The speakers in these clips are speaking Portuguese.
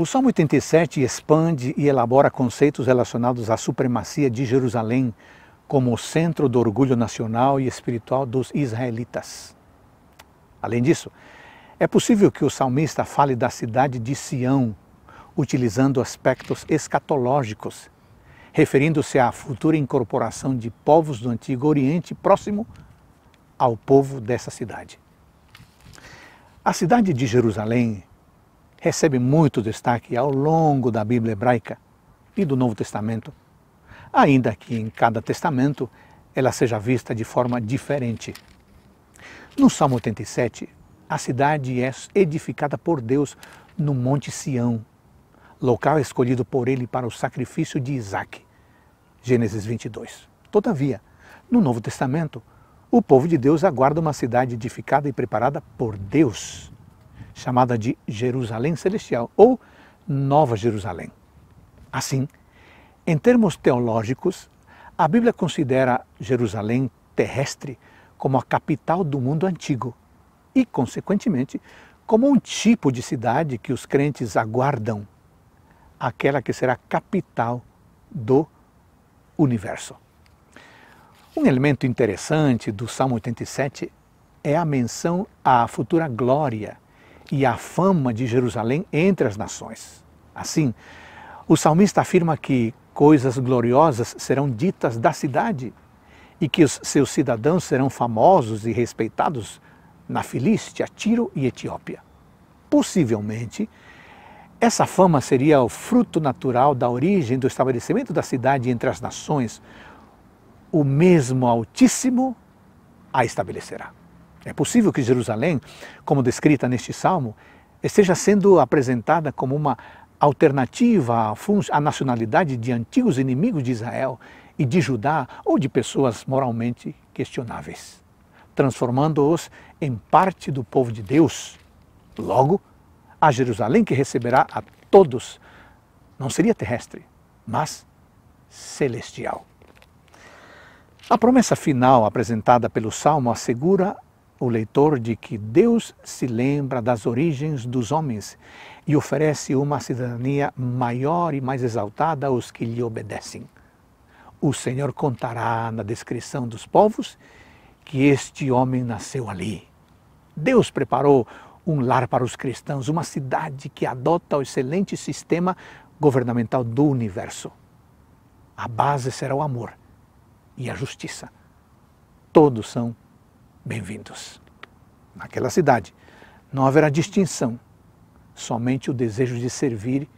O Salmo 87 expande e elabora conceitos relacionados à supremacia de Jerusalém como centro do orgulho nacional e espiritual dos israelitas. Além disso, é possível que o salmista fale da cidade de Sião, utilizando aspectos escatológicos, referindo-se à futura incorporação de povos do Antigo Oriente próximo ao povo dessa cidade. A cidade de Jerusalém recebe muito destaque ao longo da Bíblia hebraica e do Novo Testamento, ainda que em cada testamento ela seja vista de forma diferente. No Salmo 87, a cidade é edificada por Deus no Monte Sião, local escolhido por ele para o sacrifício de Isaac. Gênesis 22. Todavia, no Novo Testamento, o povo de Deus aguarda uma cidade edificada e preparada por Deus chamada de Jerusalém Celestial ou Nova Jerusalém. Assim, em termos teológicos, a Bíblia considera Jerusalém terrestre como a capital do mundo antigo e, consequentemente, como um tipo de cidade que os crentes aguardam, aquela que será capital do universo. Um elemento interessante do Salmo 87 é a menção à futura glória e a fama de Jerusalém entre as nações. Assim, o salmista afirma que coisas gloriosas serão ditas da cidade e que os seus cidadãos serão famosos e respeitados na Filístia, Tiro e Etiópia. Possivelmente, essa fama seria o fruto natural da origem do estabelecimento da cidade entre as nações. O mesmo Altíssimo a estabelecerá. É possível que Jerusalém, como descrita neste salmo, esteja sendo apresentada como uma alternativa à nacionalidade de antigos inimigos de Israel e de Judá ou de pessoas moralmente questionáveis, transformando-os em parte do povo de Deus. Logo, a Jerusalém que receberá a todos não seria terrestre, mas celestial. A promessa final apresentada pelo Salmo assegura o leitor de que Deus se lembra das origens dos homens e oferece uma cidadania maior e mais exaltada aos que lhe obedecem. O Senhor contará na descrição dos povos que este homem nasceu ali. Deus preparou um lar para os cristãos, uma cidade que adota o excelente sistema governamental do universo. A base será o amor e a justiça. Todos são bem-vindos. Naquela cidade não haverá distinção, somente o desejo de servir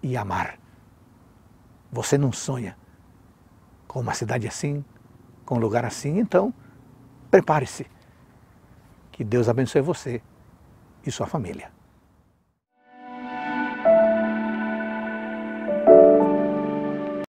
e amar. Você não sonha com uma cidade assim, com um lugar assim, então prepare-se. Que Deus abençoe você e sua família.